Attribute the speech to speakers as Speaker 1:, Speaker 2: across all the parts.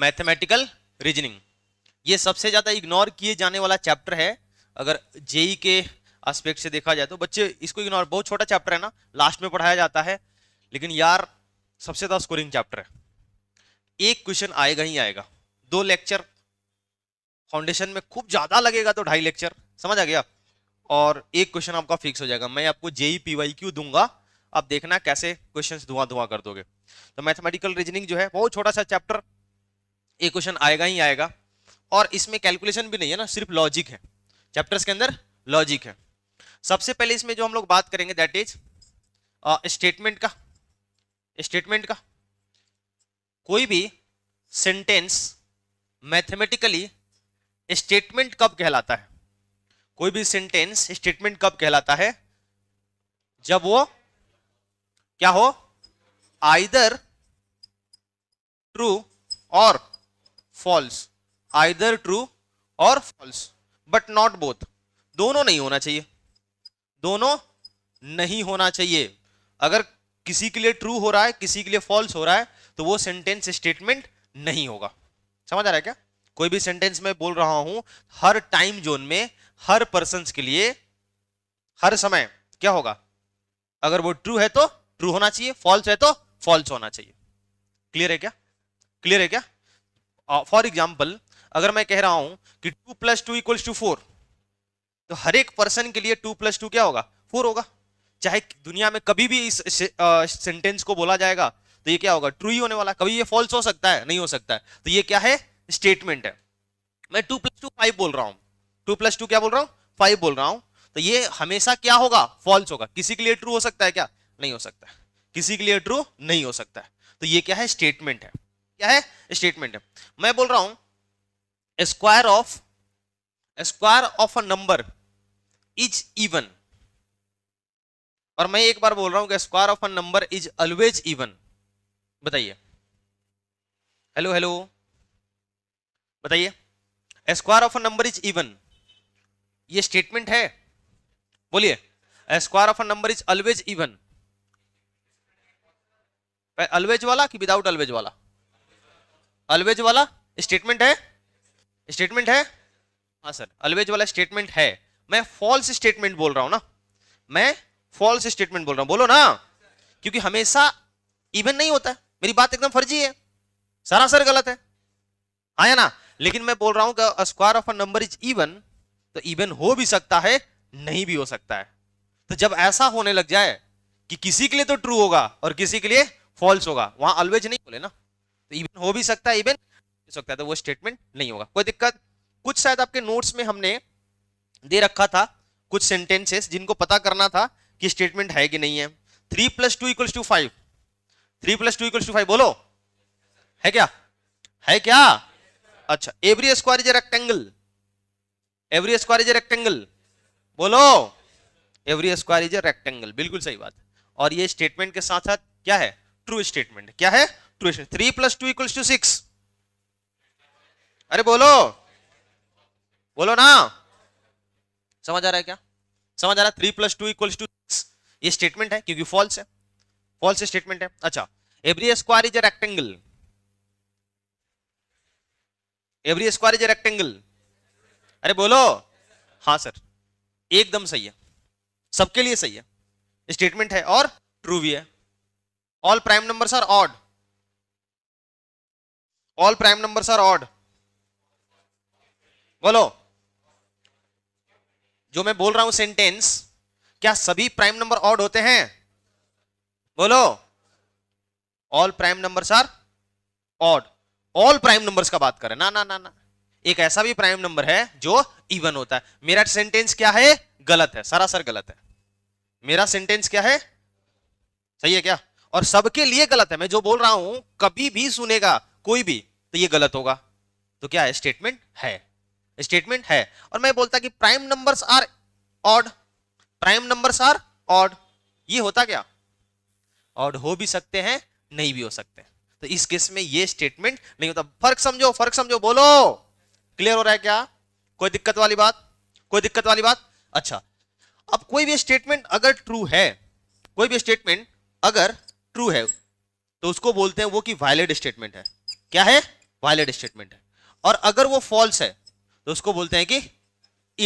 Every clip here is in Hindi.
Speaker 1: मैथमेटिकल रीजनिंग ये सबसे ज़्यादा इग्नोर किए जाने वाला चैप्टर है अगर जेई के आस्पेक्ट से देखा जाए तो बच्चे इसको इग्नोर बहुत छोटा चैप्टर है ना लास्ट में पढ़ाया जाता है लेकिन यार सबसे ज़्यादा स्कोरिंग चैप्टर है एक क्वेश्चन आएगा ही आएगा दो लेक्चर फाउंडेशन में खूब ज़्यादा लगेगा तो ढाई लेक्चर समझ आ गया और एक क्वेश्चन आपका फिक्स हो जाएगा मैं आपको जेई पी वाई क्यू दूंगा आप देखना कैसे क्वेश्चंस धुआं धुआं कर दोगे तो मैथमेटिकल रीजनिंग जो है बहुत छोटा सा चैप्टर ये क्वेश्चन आएगा ही आएगा और इसमें कैलकुलेशन भी नहीं है ना सिर्फ लॉजिक है चैप्टर्स के अंदर लॉजिक है सबसे पहले इसमें जो हम लोग बात करेंगे दैट इज स्टेटमेंट का स्टेटमेंट का कोई भी सेंटेंस मैथमेटिकली स्टेटमेंट कब कहलाता है कोई भी सेंटेंस स्टेटमेंट कब कहलाता है जब वो क्या हो either true or false either true or false but not both दोनों नहीं होना चाहिए दोनों नहीं होना चाहिए अगर किसी के लिए ट्रू हो रहा है किसी के लिए फॉल्स हो रहा है तो वो सेंटेंस स्टेटमेंट नहीं होगा समझ आ रहा है क्या कोई भी सेंटेंस में बोल रहा हूं हर टाइम जोन में हर पर्सन के लिए हर समय क्या होगा अगर वो ट्रू है तो ट्रू होना चाहिए फॉल्स है तो फॉल्स होना चाहिए क्लियर है क्या क्लियर है क्या फॉर uh, एग्जाम्पल अगर मैं कह रहा हूं कि two plus two equals to four तो हर एक पर्सन के लिए टू प्लस टू क्या होगा फोर होगा चाहे दुनिया में कभी भी इस सेंटेंस uh, को बोला जाएगा तो ये क्या होगा ट्रू ही होने वाला कभी ये फॉल्स हो सकता है नहीं हो सकता है तो ये क्या है स्टेटमेंट है मैं टू प्लस टू फाइव बोल रहा हूँ टू प्लस टू क्या बोल रहा हूँ फाइव बोल रहा हूँ तो ये हमेशा क्या होगा फॉल्स होगा किसी के लिए ट्रू हो सकता है क्या नहीं हो सकता किसी के लिए ट्रू नहीं हो सकता है तो ये क्या है स्टेटमेंट है क्या है स्टेटमेंट है मैं बोल रहा हूं square of square of a number is even और मैं एक बार बोल रहा हूं कि square of a number is always even बताइए हेलो हेलो बताइए square of a number is even ये स्टेटमेंट है बोलिए square of a number is always even always वाला कि विदाउट ऑलवेज वाला अलवेज वाला स्टेटमेंट है स्टेटमेंट है हाँ सर अलवेज वाला स्टेटमेंट है मैं फॉल्स स्टेटमेंट बोल रहा हूं ना मैं फॉल्स स्टेटमेंट बोल रहा हूं बोलो ना क्योंकि हमेशा इवन नहीं होता मेरी बात एकदम फर्जी है सरासर गलत है आया हाँ ना लेकिन मैं बोल रहा हूं square of a number is even तो इवन हो भी सकता है नहीं भी हो सकता है तो जब ऐसा होने लग जाए कि किसी के लिए तो ट्रू होगा और किसी के लिए फॉल्स होगा वहां अलवेज नहीं बोले ना तो इवन हो भी सकता है इवन हो सकता है तो वो स्टेटमेंट नहीं होगा कोई दिक्कत कुछ शायद आपके नोट्स में हमने दे रखा था कुछ सेंटेंसेस जिनको पता करना था कि स्टेटमेंट है कि नहीं है three plus two equals to five three plus two equals to five बोलो है क्या है क्या अच्छा every square is a rectangle every square is a rectangle बोलो every square is a rectangle बिल्कुल सही बात और ये स्टेटमेंट के साथ साथ क्या है ट्रू स्टेटमेंट क्या है question three plus two equals to six अरे बोलो बोलो ना समझ आ रहा है क्या समझ आ रहा है three plus two equals to six ये स्टेटमेंट है क्योंकि फॉल्स है फॉल्स स्टेटमेंट है अच्छा every square is a rectangle every square is a rectangle अरे बोलो हाँ सर एकदम सही है सबके लिए सही है स्टेटमेंट है और ट्रू भी है all prime numbers are odd all prime numbers are odd बोलो जो मैं बोल रहा हूं सेंटेंस क्या सभी प्राइम नंबर ऑड होते हैं बोलो all prime numbers are odd all prime numbers का बात करें ना ना ना ना एक ऐसा भी प्राइम नंबर है जो इवन होता है मेरा सेंटेंस क्या है गलत है सरासर गलत है मेरा सेंटेंस क्या है सही है क्या और सबके लिए गलत है मैं जो बोल रहा हूं कभी भी सुनेगा कोई भी तो ये गलत होगा तो क्या है स्टेटमेंट है स्टेटमेंट है और मैं बोलता कि prime numbers are odd prime numbers are odd ये होता क्या ऑड हो भी सकते हैं नहीं भी हो सकते तो इस केस में ये स्टेटमेंट नहीं होता फर्क समझो फर्क समझो बोलो क्लियर हो रहा है क्या कोई दिक्कत वाली बात कोई दिक्कत वाली बात अच्छा अब कोई भी स्टेटमेंट अगर ट्रू है कोई भी स्टेटमेंट अगर ट्रू है तो उसको बोलते हैं वो कि वायलेट स्टेटमेंट है क्या है वायलेट स्टेटमेंट है और अगर वो फॉल्स है तो उसको बोलते हैं कि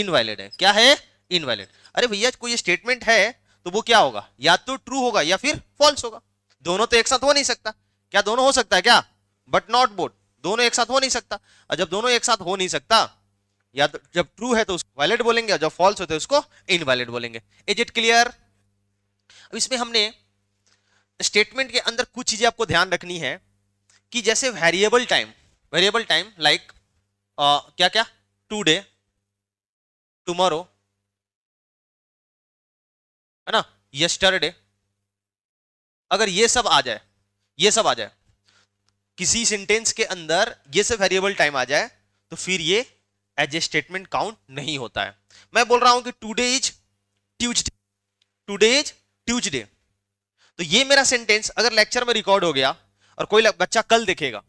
Speaker 1: इनवैलिड है क्या है इनवैलिड अरे भैया कोई स्टेटमेंट है तो वो क्या होगा या तो ट्रू होगा या फिर फॉल्स होगा दोनों तो एक साथ हो नहीं सकता क्या दोनों हो सकता है क्या बट नॉट बोट दोनों एक साथ हो नहीं सकता और जब दोनों एक साथ हो नहीं सकता या तो जब ट्रू है तो उसको वैलिड बोलेंगे और जब फॉल्स होते उसको इनवैलिड बोलेंगे इज इट क्लियर अब इसमें हमने स्टेटमेंट के अंदर कुछ चीजें आपको ध्यान रखनी है कि जैसे variable time variable time like क्या क्या टूडे टुमारो है ना यस्टरडे अगर ये सब आ जाए ये सब आ जाए किसी सेंटेंस के अंदर ये सब वेरिएबल टाइम आ जाए तो फिर ये एज ए स्टेटमेंट काउंट नहीं होता है मैं बोल रहा हूं कि today is Tuesday today is Tuesday तो ये मेरा सेंटेंस अगर लेक्चर में रिकॉर्ड हो गया और कोई बच्चा कल देखेगा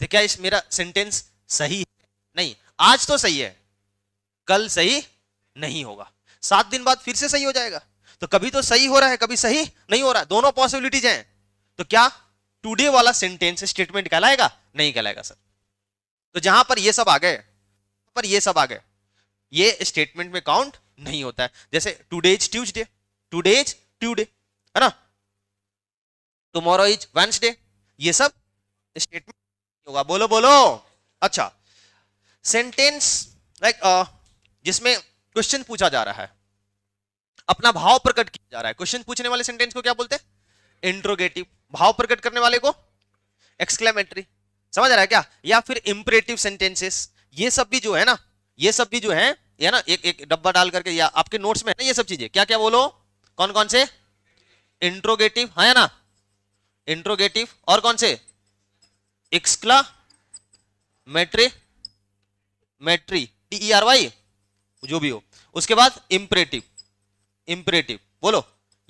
Speaker 1: तो क्या इस मेरा सेंटेंस सही है नहीं आज तो सही है कल सही नहीं होगा सात दिन बाद फिर से सही हो जाएगा तो कभी तो सही हो रहा है कभी सही नहीं हो रहा है दोनों पॉसिबिलिटीज हैं तो क्या टुडे वाला सेंटेंस स्टेटमेंट कहलाएगा नहीं कहलाएगा सर तो जहां पर ये सब आ गए पर ये सब आ गए ये स्टेटमेंट में काउंट नहीं होता है जैसे टूडेज ट्यूजडे टूडेज ट्यूडे है ना टुमारो इज वेंसडे ये सब स्टेटमेंट होगा बोलो बोलो अच्छा सेंटेंस लाइक uh, जिसमें क्वेश्चन पूछा जा रहा है अपना भाव प्रकट किया जा रहा है क्वेश्चन पूछने वाले सेंटेंस को क्या बोलते हैं इंट्रोगेटिव भाव प्रकट करने वाले को एक्सक्लेमेटरी समझ आ रहा है क्या या फिर इंपरेटिव सेंटेंसेस ये सब भी जो है ना ये सब भी जो है या ना एक एक डब्बा डाल करके या आपके नोट्स में है ना ये सब चीजें क्या क्या बोलो कौन कौन से इंट्रोगेटिव है हाँ ना इंट्रोगेटिव और कौन से एक्सक्ला मेट्रे मेट्री टी आर वाई जो भी हो उसके बाद इंपरेटिव इंपरेटिव बोलो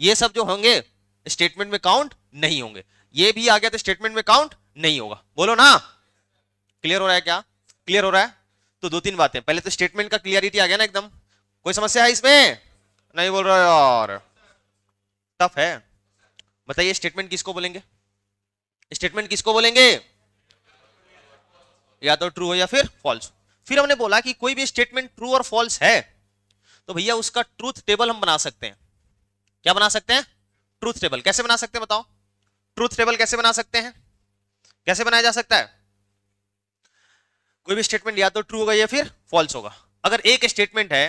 Speaker 1: ये सब जो होंगे स्टेटमेंट में काउंट नहीं होंगे ये भी आ गया तो स्टेटमेंट में काउंट नहीं होगा बोलो ना क्लियर हो रहा है क्या क्लियर हो रहा है तो दो तीन बातें पहले तो स्टेटमेंट का क्लियरिटी आ गया ना एकदम कोई समस्या है इसमें नहीं बोल रहा यार टफ है बताइए स्टेटमेंट किसको बोलेंगे स्टेटमेंट किसको बोलेंगे या तो ट्रू हो या फिर फॉल्स फिर हमने बोला कि कोई भी स्टेटमेंट ट्रू और फॉल्स है तो भैया उसका ट्रूथ टेबल हम बना सकते हैं क्या बना सकते हैं ट्रूथ टेबल कैसे बना सकते हैं बताओ ट्रूथ टेबल कैसे बना सकते हैं कैसे बनाया जा सकता है कोई भी स्टेटमेंट या तो ट्रू होगा या फिर फॉल्स होगा अगर एक स्टेटमेंट है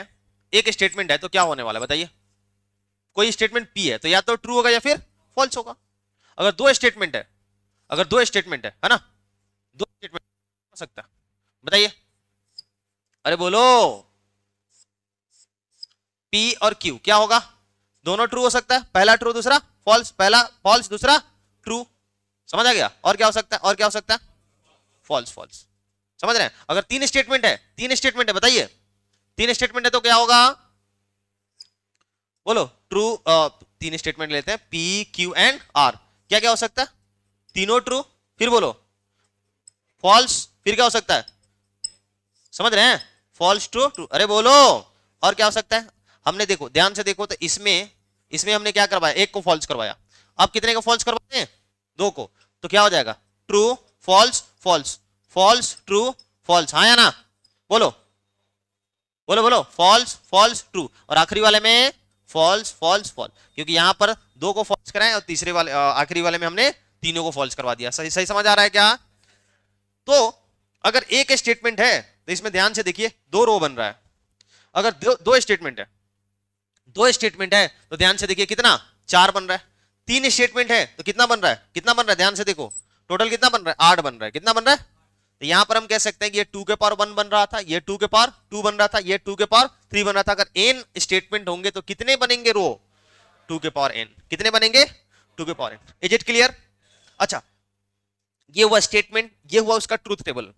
Speaker 1: एक स्टेटमेंट है तो क्या होने वाला है बताइए कोई स्टेटमेंट पी है तो या तो ट्रू होगा या फिर फॉल्स होगा अगर दो स्टेटमेंट है अगर दो स्टेटमेंट है है ना सकता बताइए अरे बोलो पी और क्यू क्या होगा दोनों ट्रू हो सकता है पहला ट्रू दूसरा फॉल्स पहला फॉल्स दूसरा ट्रू समझ आ गया और क्या हो सकता है और क्या हो सकता है फॉल्स फॉल्स समझ रहे हैं अगर तीन स्टेटमेंट है तीन स्टेटमेंट है बताइए तीन स्टेटमेंट है तो क्या होगा बोलो ट्रू तीन स्टेटमेंट लेते हैं पी क्यू एंड आर क्या क्या हो सकता है तीनों ट्रू फिर बोलो फॉल्स फिर क्या हो सकता है समझ रहे हैं फॉल्स टू ट्रू अरे बोलो और क्या हो सकता है हमने देखो ध्यान से देखो तो इसमें इसमें हमने क्या करवाया एक को फॉल्स करवाया अब कितने को फॉल्स करवाते हैं दो को तो क्या हो जाएगा true false false false true false हाँ या ना बोलो बोलो बोलो फॉल्स फॉल्स ट्रू और आखिरी वाले में फॉल्स फॉल्स फॉल्स क्योंकि यहां पर दो को फॉल्स कराए और तीसरे वाले आखिरी वाले में हमने तीनों को फॉल्स करवा दिया सही सही समझ आ रहा है क्या तो अगर एक स्टेटमेंट है तो इसमें ध्यान से देखिए दो रो बन रहा है अगर दो, स्टेटमेंट है दो स्टेटमेंट है तो ध्यान से देखिए कितना चार बन रहा है तीन स्टेटमेंट है तो कितना बन रहा है कितना बन रहा है ध्यान से देखो टोटल कितना बन रहा है आठ बन रहा है कितना बन रहा है तो यहां पर हम कह सकते हैं कि ये टू के पावर वन बन रहा था ये टू के पावर टू बन रहा था ये टू के पावर थ्री बन रहा था अगर एन स्टेटमेंट होंगे तो कितने बनेंगे रो टू के पावर एन कितने बनेंगे टू के power n is it clear अच्छा ये हुआ स्टेटमेंट ये हुआ उसका ट्रूथ टेबल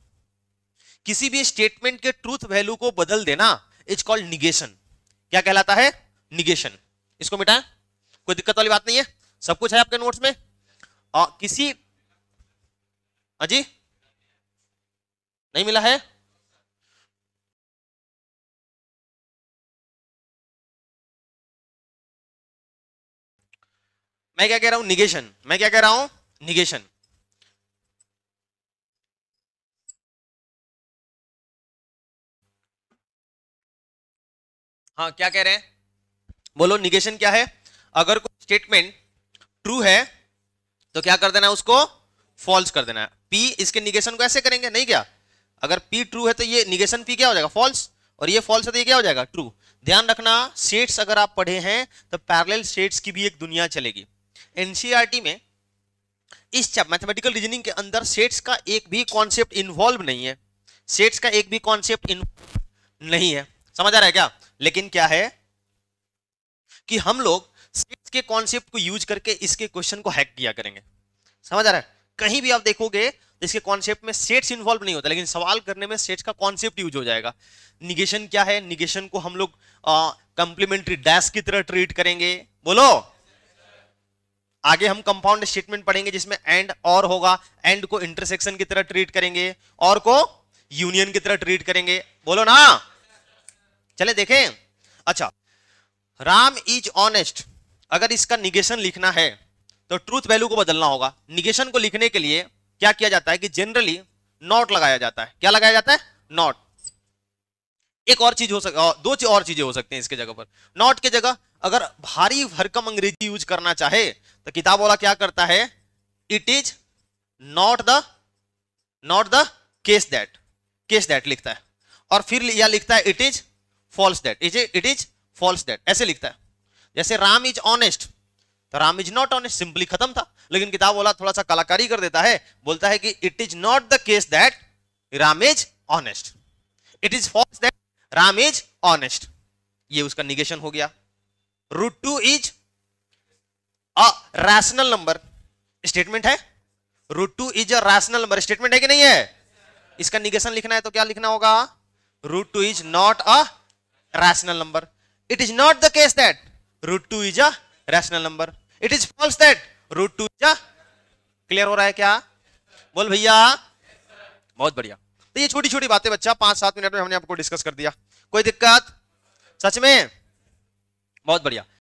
Speaker 1: किसी भी स्टेटमेंट के ट्रूथ वैल्यू को बदल देना इट्स कॉल्ड निगेशन क्या कहलाता है निगेशन इसको मिटाएं कोई दिक्कत वाली बात नहीं है सब कुछ है आपके नोट्स में आ, किसी अजी हाँ नहीं मिला है मैं क्या कह रहा हूं निगेशन मैं क्या कह रहा हूं निगेशन हाँ क्या कह रहे हैं बोलो निगेशन क्या है अगर कोई स्टेटमेंट ट्रू है तो क्या कर देना है उसको फॉल्स कर देना है पी इसके निगेशन को ऐसे करेंगे नहीं क्या अगर पी ट्रू है तो ये निगेशन पी क्या हो जाएगा फॉल्स और ये फॉल्स है तो ये क्या हो जाएगा ट्रू ध्यान रखना सेट्स अगर आप पढ़े हैं तो पैरेलल सेट्स की भी एक दुनिया चलेगी एनसीईआरटी e में इस मैथमेटिकल रीजनिंग के अंदर सेट्स का एक भी कॉन्सेप्ट इन्वॉल्व नहीं है सेट्स का एक भी कॉन्सेप्ट नहीं है समझ आ रहा है क्या लेकिन क्या है कि हम लोग स्टेट्स के कॉन्सेप्ट को यूज करके इसके क्वेश्चन को हैक किया करेंगे समझ आ रहा है कहीं भी आप देखोगे इसके कॉन्सेप्ट में सेट्स इन्वॉल्व नहीं होता लेकिन सवाल करने में सेट्स का कॉन्सेप्ट यूज हो जाएगा निगेशन क्या है निगेशन को हम लोग कंप्लीमेंट्री डैश की तरह ट्रीट करेंगे बोलो आगे हम कंपाउंड स्टेटमेंट पढ़ेंगे जिसमें एंड और होगा एंड को इंटरसेक्शन की तरह ट्रीट करेंगे और को यूनियन की तरह ट्रीट करेंगे बोलो ना चले देखें अच्छा राम इज ऑनेस्ट अगर इसका निगेशन लिखना है तो ट्रूथ वैल्यू को बदलना होगा निगेशन को लिखने के लिए क्या किया जाता है कि जनरली नॉट लगाया जाता है क्या लगाया जाता है नॉट एक और चीज हो सकता दो चीज और चीजें हो सकती हैं इसके जगह पर नॉट के जगह अगर भारी भरकम अंग्रेजी यूज करना चाहे तो किताब वाला क्या करता है it is not the not the case that case that लिखता है और फिर यह लिखता है it is false that is it is false that ऐसे लिखता है जैसे राम इज ऑनेस्ट तो Ram is not honest simply खत्म था लेकिन किताब वाला थोड़ा सा कलाकारी कर देता है बोलता है कि it is not the case that Ram is honest it is false that Ram is honest ये उसका निगेशन हो गया root two is a rational number statement है root two is a rational number statement है कि नहीं है इसका निगेशन लिखना है तो क्या लिखना होगा root two is not a rational number it is not the case that root 2 is a rational number it is false that root 2 is a clear ho raha hai kya bol bhaiya bahut badhiya to ye choti choti baatein bachcha 5 7 minute mein humne aapko discuss kar diya koi dikkat sach mein bahut badhiya